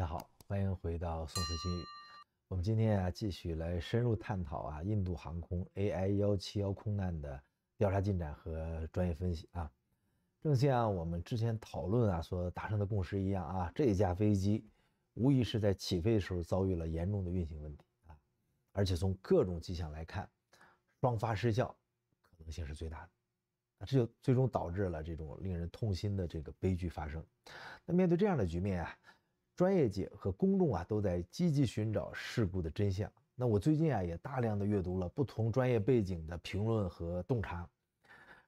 大家好，欢迎回到《宋时新语》。我们今天啊，继续来深入探讨啊，印度航空 AI 幺七幺空难的调查进展和专业分析啊。正像我们之前讨论啊所达成的共识一样啊，这一架飞机无疑是在起飞的时候遭遇了严重的运行问题啊，而且从各种迹象来看，双发失效可能性是最大的啊，这就最终导致了这种令人痛心的这个悲剧发生。那面对这样的局面啊。专业界和公众啊都在积极寻找事故的真相。那我最近啊也大量的阅读了不同专业背景的评论和洞察，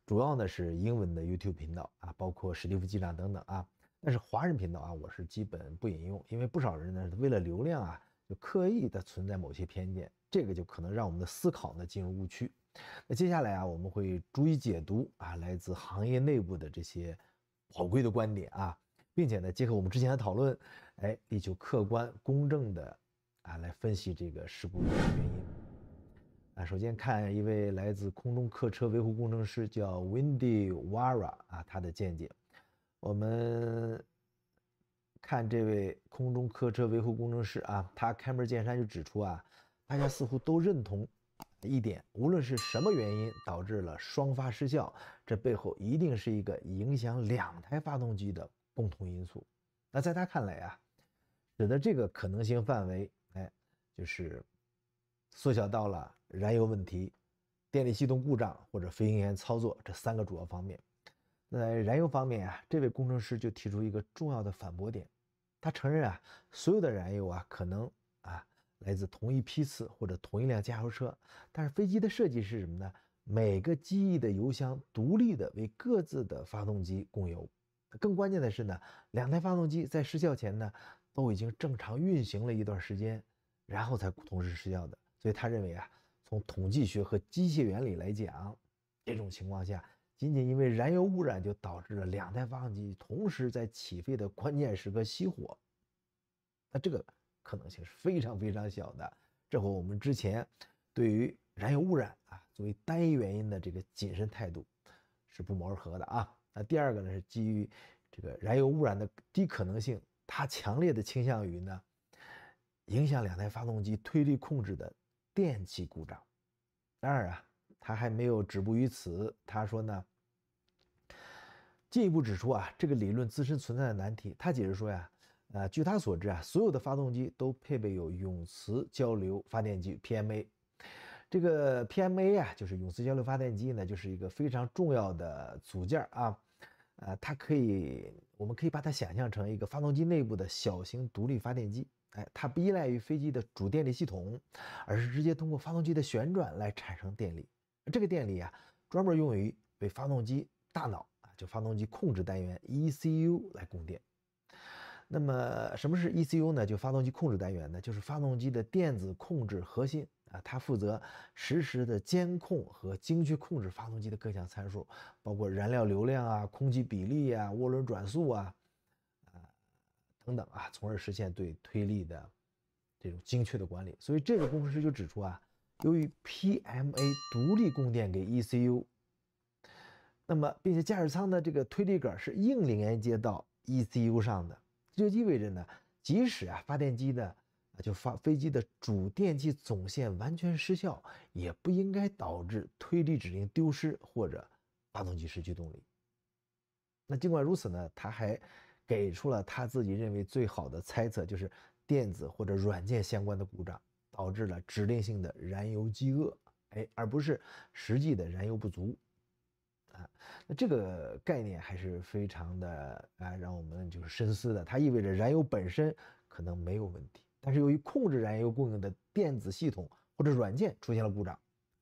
主要呢是英文的 YouTube 频道啊，包括史蒂夫机长等等啊。但是华人频道啊我是基本不引用，因为不少人呢为了流量啊就刻意的存在某些偏见，这个就可能让我们的思考呢进入误区。那接下来啊我们会逐一解读啊来自行业内部的这些宝贵的观点啊，并且呢结合我们之前的讨论。哎，力求客观公正的啊，来分析这个事故的原因。啊，首先看一位来自空中客车维护工程师，叫 Windy w a r a 啊，他的见解。我们看这位空中客车维护工程师啊，他开门见山就指出啊，大家似乎都认同一点，无论是什么原因导致了双发失效，这背后一定是一个影响两台发动机的共同因素。那在他看来啊。使得这个可能性范围，哎，就是缩小到了燃油问题、电力系统故障或者飞行员操作这三个主要方面。在燃油方面啊，这位工程师就提出一个重要的反驳点，他承认啊，所有的燃油啊可能啊来自同一批次或者同一辆加油车，但是飞机的设计是什么呢？每个机翼的油箱独立的为各自的发动机供油。更关键的是呢，两台发动机在失效前呢，都已经正常运行了一段时间，然后才同时失效的。所以他认为啊，从统计学和机械原理来讲，这种情况下，仅仅因为燃油污染就导致了两台发动机同时在起飞的关键时刻熄火，那这个可能性是非常非常小的。这和我们之前对于燃油污染啊作为单一原因的这个谨慎态度是不谋而合的啊。那第二个呢，是基于这个燃油污染的低可能性，它强烈的倾向于呢影响两台发动机推力控制的电气故障。然而啊，他还没有止步于此。他说呢，进一步指出啊，这个理论自身存在的难题。他解释说呀，呃，据他所知啊，所有的发动机都配备有永磁交流发电机 （PMA）。这个 PMA 啊，就是永磁交流发电机呢，就是一个非常重要的组件啊。呃，它可以，我们可以把它想象成一个发动机内部的小型独立发电机。哎，它不依赖于飞机的主电力系统，而是直接通过发动机的旋转来产生电力。这个电力啊，专门用于为发动机大脑啊，就发动机控制单元 ECU 来供电。那么，什么是 ECU 呢？就发动机控制单元呢，就是发动机的电子控制核心。啊，它负责实时的监控和精确控制发动机的各项参数，包括燃料流量啊、空气比例啊、涡轮转速啊，啊等等啊，从而实现对推力的这种精确的管理。所以这个工程师就指出啊，由于 PMA 独立供电给 ECU，那么并且驾驶舱的这个推力杆是硬连接到 ECU 上的，这就意味着呢，即使啊发电机的啊，就发飞机的主电机总线完全失效，也不应该导致推力指令丢失或者发动机失去动力。那尽管如此呢，他还给出了他自己认为最好的猜测，就是电子或者软件相关的故障导致了指令性的燃油饥饿，哎，而不是实际的燃油不足。啊，那这个概念还是非常的啊，让我们就是深思的。它意味着燃油本身可能没有问题。但是由于控制燃油供应的电子系统或者软件出现了故障，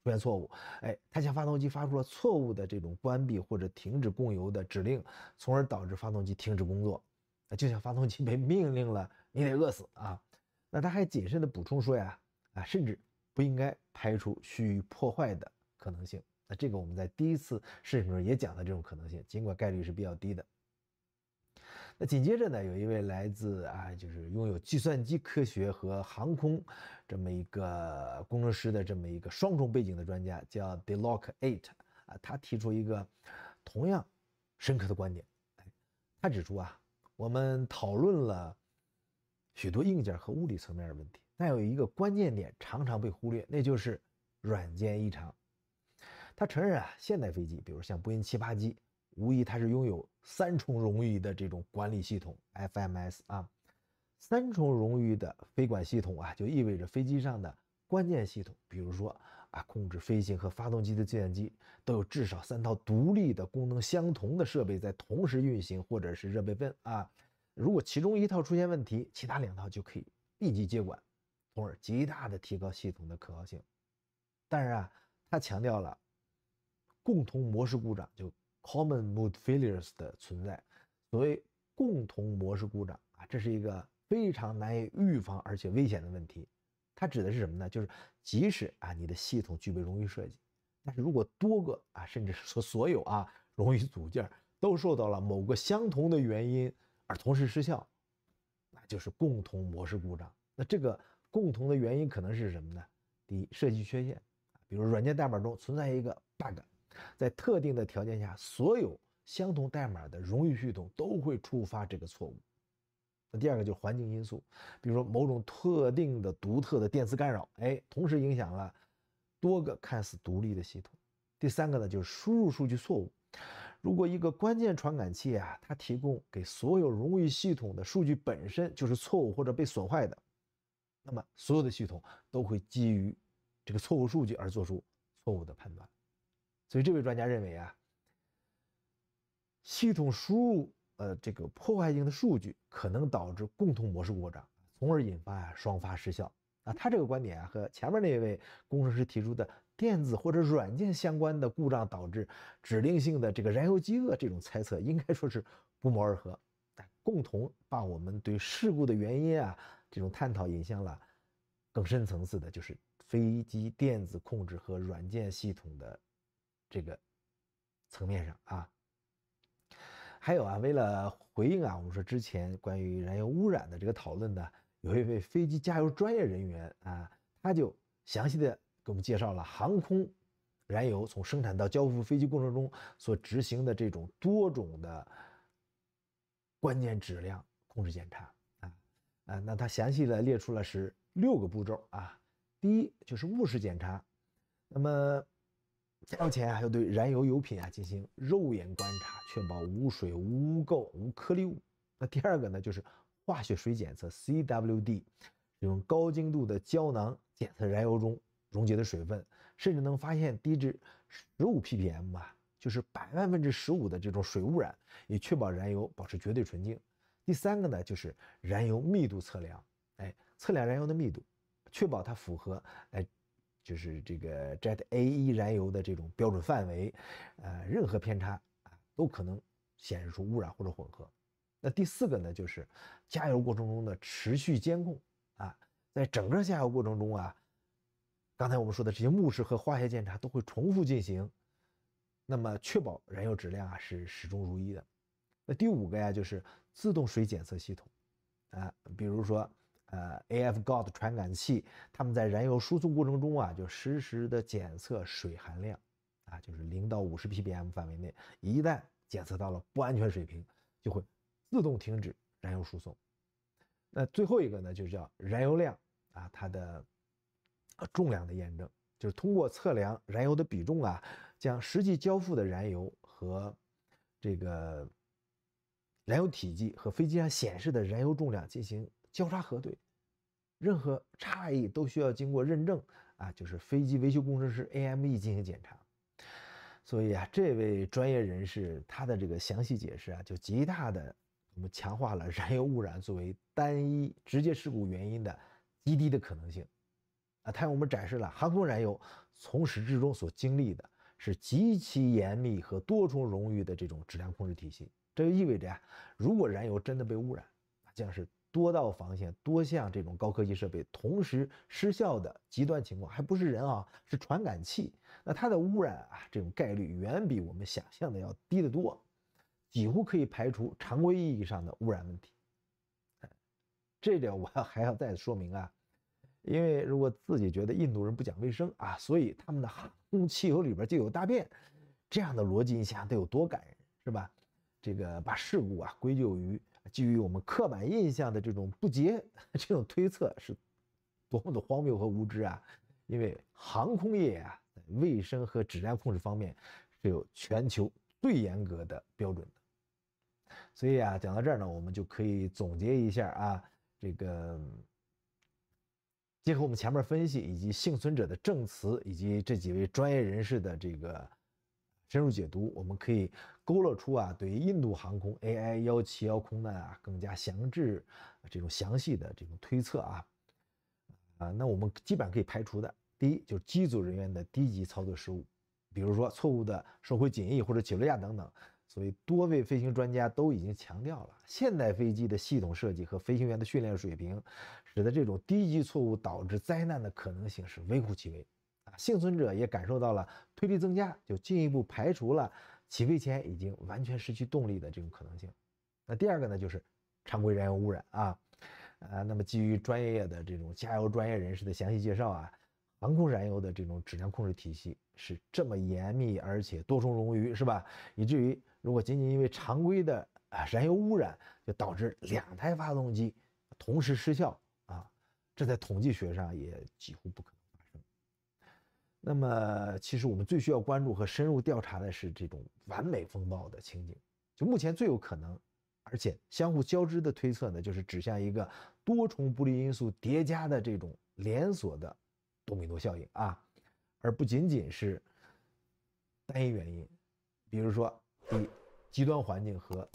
出现错误，哎，它向发动机发出了错误的这种关闭或者停止供油的指令，从而导致发动机停止工作。那就像发动机被命令了，你得饿死啊！那他还谨慎地补充说呀，啊，甚至不应该排除蓄意破坏的可能性。那这个我们在第一次视频中也讲了这种可能性，尽管概率是比较低的。那紧接着呢，有一位来自啊，就是拥有计算机科学和航空这么一个工程师的这么一个双重背景的专家，叫 Delock It，啊，他提出一个同样深刻的观点，他指出啊，我们讨论了许多硬件和物理层面的问题，但有一个关键点常常被忽略，那就是软件异常。他承认啊，现代飞机，比如像波音七八七无疑，它是拥有三重荣誉的这种管理系统 FMS 啊，三重荣誉的飞管系统啊，就意味着飞机上的关键系统，比如说啊，控制飞行和发动机的计算机，都有至少三套独立的功能相同的设备在同时运行，或者是热备份啊。如果其中一套出现问题，其他两套就可以立即接管，从而极大的提高系统的可靠性。但是啊，他强调了共同模式故障就。Common mode failures 的存在，所谓共同模式故障啊，这是一个非常难以预防而且危险的问题。它指的是什么呢？就是即使啊你的系统具备冗余设计，但是如果多个啊甚至说所有啊冗余组件都受到了某个相同的原因而同时失效，那就是共同模式故障。那这个共同的原因可能是什么呢？第一，设计缺陷，比如软件代码中存在一个 bug。在特定的条件下，所有相同代码的荣誉系统都会触发这个错误。那第二个就是环境因素，比如说某种特定的独特的电磁干扰，哎，同时影响了多个看似独立的系统。第三个呢，就是输入数据错误。如果一个关键传感器啊，它提供给所有荣誉系统的数据本身就是错误或者被损坏的，那么所有的系统都会基于这个错误数据而做出错误的判断。所以这位专家认为啊，系统输入呃这个破坏性的数据可能导致共同模式故障，从而引发啊双发失效。啊，他这个观点啊和前面那位工程师提出的电子或者软件相关的故障导致指令性的这个燃油饥饿这种猜测，应该说是不谋而合。但共同把我们对事故的原因啊这种探讨引向了更深层次的，就是飞机电子控制和软件系统的。这个层面上啊，还有啊，为了回应啊，我们说之前关于燃油污染的这个讨论呢，有一位飞机加油专业人员啊，他就详细的给我们介绍了航空燃油从生产到交付飞机过程中所执行的这种多种的关键质量控制检查啊，啊，那他详细的列出了是六个步骤啊，第一就是目视检查，那么。加前还要对燃油油品啊进行肉眼观察，确保无水、无垢、无颗粒物。那第二个呢，就是化学水检测 （CWD），用高精度的胶囊检测燃油中溶解的水分，甚至能发现低至十五 ppm 吧，就是百万分之十五的这种水污染，以确保燃油保持绝对纯净。第三个呢，就是燃油密度测量，哎，测量燃油的密度，确保它符合哎。就是这个 Jet A 一燃油的这种标准范围，呃，任何偏差啊都可能显示出污染或者混合。那第四个呢，就是加油过程中的持续监控啊，在整个加油过程中啊，刚才我们说的这些目视和化学检查都会重复进行，那么确保燃油质量啊是始终如一的。那第五个呀，就是自动水检测系统啊，比如说。呃，AF God 传感器，他们在燃油输送过程中啊，就实时的检测水含量，啊，就是零到五十 ppm 范围内，一旦检测到了不安全水平，就会自动停止燃油输送。那最后一个呢，就是叫燃油量啊，它的重量的验证，就是通过测量燃油的比重啊，将实际交付的燃油和这个燃油体积和飞机上显示的燃油重量进行交叉核对。任何差异都需要经过认证啊，就是飞机维修工程师 AME 进行检查。所以啊，这位专业人士他的这个详细解释啊，就极大的我们强化了 燃油污染作为单一直接事故原因的极低的可能性。啊，他向我们展示了航空燃油从始至终所经历的是极其严密和多重荣誉的这种质量控制体系。这就意味着啊，如果燃油真的被污染，那将是。多道防线、多项这种高科技设备同时失效的极端情况，还不是人啊，是传感器。那它的污染啊，这种概率远比我们想象的要低得多，几乎可以排除常规意义上的污染问题。这点我还要再说明啊，因为如果自己觉得印度人不讲卫生啊，所以他们的航空汽油里边就有大便，这样的逻辑你想得有多感人，是吧？这个把事故啊归咎于。基于我们刻板印象的这种不洁、这种推测是，多么的荒谬和无知啊！因为航空业啊，卫生和质量控制方面是有全球最严格的标准的。所以啊，讲到这儿呢，我们就可以总结一下啊，这个结合我们前面分析，以及幸存者的证词，以及这几位专业人士的这个。深入解读，我们可以勾勒出啊，对于印度航空 A I 幺七幺空难啊更加详致、这种详细的这种推测啊，啊，那我们基本上可以排除的，第一就是机组人员的低级操作失误，比如说错误的收回襟翼或者起落架等等。所以多位飞行专家都已经强调了，现代飞机的系统设计和飞行员的训练水平，使得这种低级错误导致灾难的可能性是微乎其微。幸存者也感受到了推力增加，就进一步排除了起飞前已经完全失去动力的这种可能性。那第二个呢，就是常规燃油污染啊，呃，那么基于专业的这种加油专业人士的详细介绍啊，航空燃油的这种质量控制体系是这么严密，而且多重冗余，是吧？以至于如果仅仅因为常规的啊燃油污染就导致两台发动机同时失效啊，这在统计学上也几乎不可能。那么，其实我们最需要关注和深入调查的是这种完美风暴的情景。就目前最有可能，而且相互交织的推测呢，就是指向一个多重不利因素叠加的这种连锁的多米诺效应啊，而不仅仅是单一原因。比如说，一极端环境和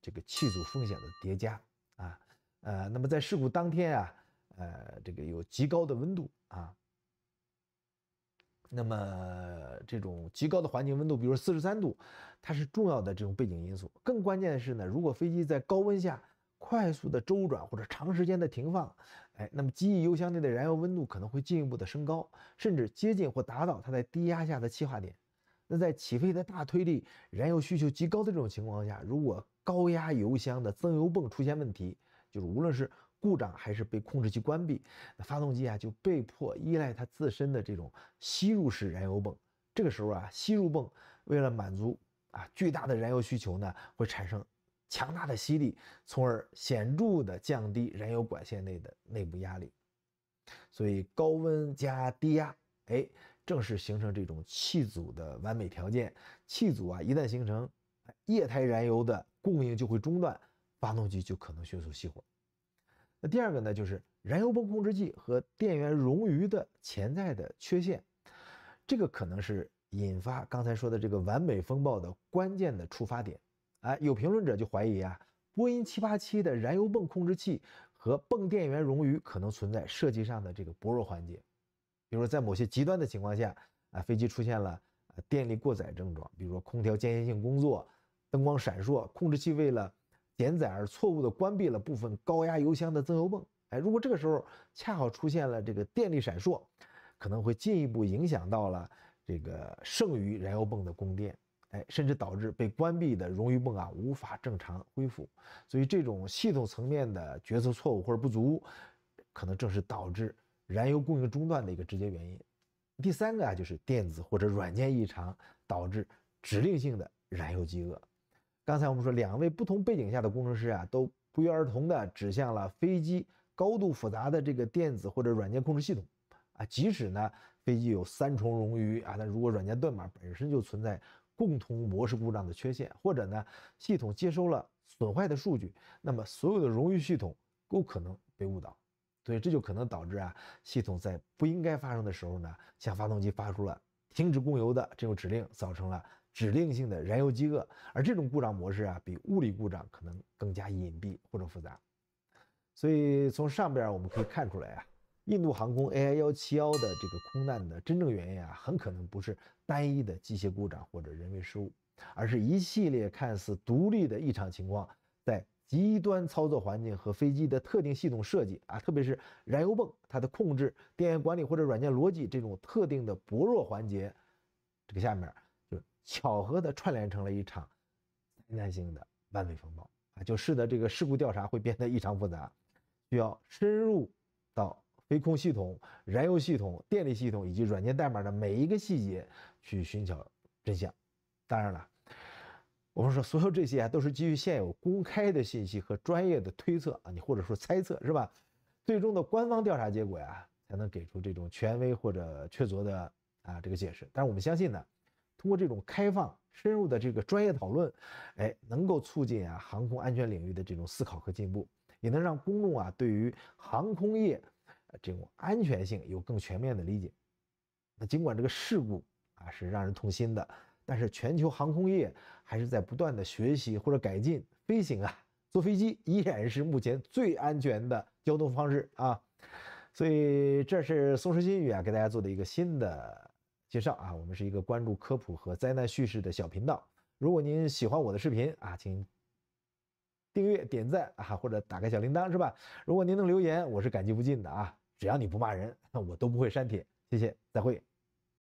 这个气阻风险的叠加啊，呃，那么在事故当天啊，呃，这个有极高的温度啊。那么这种极高的环境温度，比如四十三度，它是重要的这种背景因素。更关键的是呢，如果飞机在高温下快速的周转或者长时间的停放，哎，那么机翼油箱内的燃油温度可能会进一步的升高，甚至接近或达到它在低压下的气化点。那在起飞的大推力、燃油需求极高的这种情况下，如果高压油箱的增油泵出现问题，就是无论是故障还是被控制器关闭，发动机啊就被迫依赖它自身的这种吸入式燃油泵。这个时候啊，吸入泵为了满足啊巨大的燃油需求呢，会产生强大的吸力，从而显著的降低燃油管线内的内部压力。所以高温加低压，哎，正是形成这种气阻的完美条件。气阻啊一旦形成，液态燃油的供应就会中断，发动机就可能迅速熄火。那第二个呢，就是燃油泵控制器和电源冗余的潜在的缺陷，这个可能是引发刚才说的这个完美风暴的关键的触发点。哎，有评论者就怀疑啊，波音七八七的燃油泵控制器和泵电源冗余可能存在设计上的这个薄弱环节，比如说在某些极端的情况下啊，飞机出现了电力过载症状，比如说空调间歇性工作、灯光闪烁，控制器为了。减载而错误地关闭了部分高压油箱的增油泵。哎，如果这个时候恰好出现了这个电力闪烁，可能会进一步影响到了这个剩余燃油泵的供电。哎，甚至导致被关闭的冗余泵啊无法正常恢复。所以，这种系统层面的决策错误或者不足，可能正是导致燃油供应中断的一个直接原因。第三个啊，就是电子或者软件异常导致指令性的燃油饥饿。刚才我们说，两位不同背景下的工程师啊，都不约而同地指向了飞机高度复杂的这个电子或者软件控制系统啊。即使呢，飞机有三重冗余啊，那如果软件断码本身就存在共同模式故障的缺陷，或者呢，系统接收了损坏的数据，那么所有的冗余系统都可能被误导，所以这就可能导致啊，系统在不应该发生的时候呢，向发动机发出了停止供油的这种指令，造成了。指令性的燃油饥饿，而这种故障模式啊，比物理故障可能更加隐蔽或者复杂。所以从上边我们可以看出来啊，印度航空 AI 幺七幺的这个空难的真正原因啊，很可能不是单一的机械故障或者人为失误，而是一系列看似独立的异常情况，在极端操作环境和飞机的特定系统设计啊，特别是燃油泵它的控制、电源管理或者软件逻辑这种特定的薄弱环节，这个下面。巧合地串联成了一场灾难性的完美风暴啊，就使得这个事故调查会变得异常复杂，需要深入到飞控系统、燃油系统、电力系统以及软件代码的每一个细节去寻找真相。当然了，我们说所有这些啊，都是基于现有公开的信息和专业的推测啊，你或者说猜测是吧？最终的官方调查结果呀，才能给出这种权威或者确凿的啊这个解释。但是我们相信呢。通过这种开放、深入的这个专业讨论，哎，能够促进啊航空安全领域的这种思考和进步，也能让公众啊对于航空业呃这种安全性有更全面的理解。那尽管这个事故啊是让人痛心的，但是全球航空业还是在不断的学习或者改进飞行啊。坐飞机依然是目前最安全的交通方式啊。所以这是宋石新宇啊给大家做的一个新的。介绍啊，我们是一个关注科普和灾难叙事的小频道。如果您喜欢我的视频啊，请订阅、点赞啊，或者打开小铃铛，是吧？如果您能留言，我是感激不尽的啊。只要你不骂人，那我都不会删帖。谢谢，再会。